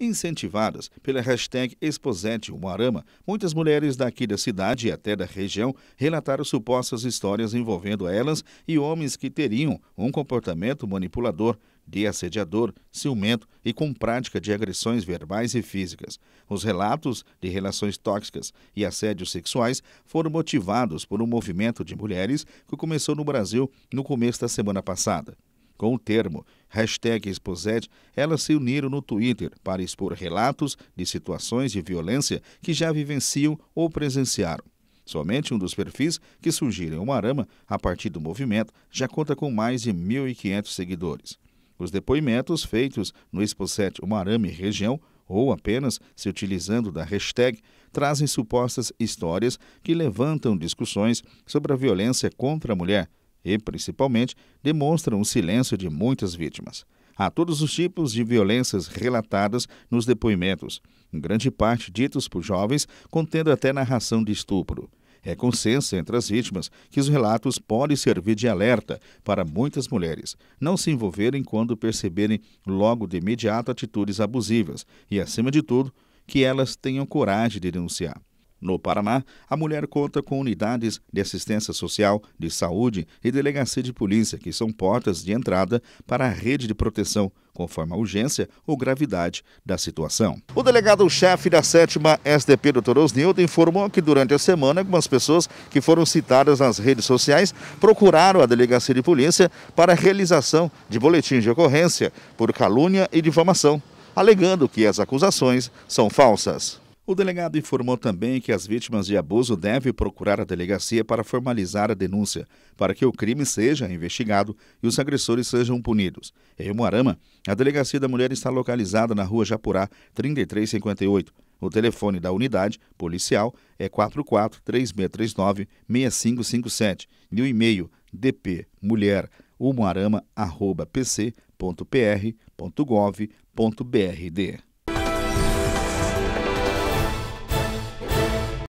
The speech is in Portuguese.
Incentivadas pela hashtag Exposete muitas mulheres daqui da cidade e até da região relataram supostas histórias envolvendo elas e homens que teriam um comportamento manipulador, de assediador, ciumento e com prática de agressões verbais e físicas. Os relatos de relações tóxicas e assédios sexuais foram motivados por um movimento de mulheres que começou no Brasil no começo da semana passada. Com o termo hashtag Exposed, elas se uniram no Twitter para expor relatos de situações de violência que já vivenciam ou presenciaram. Somente um dos perfis que surgiram em Umarama a partir do movimento já conta com mais de 1.500 seguidores. Os depoimentos feitos no Exposet Umarama e região ou apenas se utilizando da hashtag, trazem supostas histórias que levantam discussões sobre a violência contra a mulher, e, principalmente, demonstram o silêncio de muitas vítimas. Há todos os tipos de violências relatadas nos depoimentos, em grande parte ditos por jovens, contendo até narração de estupro. É consenso entre as vítimas que os relatos podem servir de alerta para muitas mulheres não se envolverem quando perceberem logo de imediato atitudes abusivas e, acima de tudo, que elas tenham coragem de denunciar. No Paraná, a mulher conta com unidades de assistência social, de saúde e delegacia de polícia, que são portas de entrada para a rede de proteção, conforme a urgência ou gravidade da situação. O delegado-chefe da 7 SDP, Dr. Osnildo, informou que durante a semana algumas pessoas que foram citadas nas redes sociais procuraram a delegacia de polícia para a realização de boletins de ocorrência por calúnia e difamação, alegando que as acusações são falsas. O delegado informou também que as vítimas de abuso devem procurar a delegacia para formalizar a denúncia, para que o crime seja investigado e os agressores sejam punidos. Em Moarama, a delegacia da mulher está localizada na rua Japurá, 3358. O telefone da unidade policial é 44-3639-6557 e o e-mail dpmulherumuarama.pc.pr.gov.brd.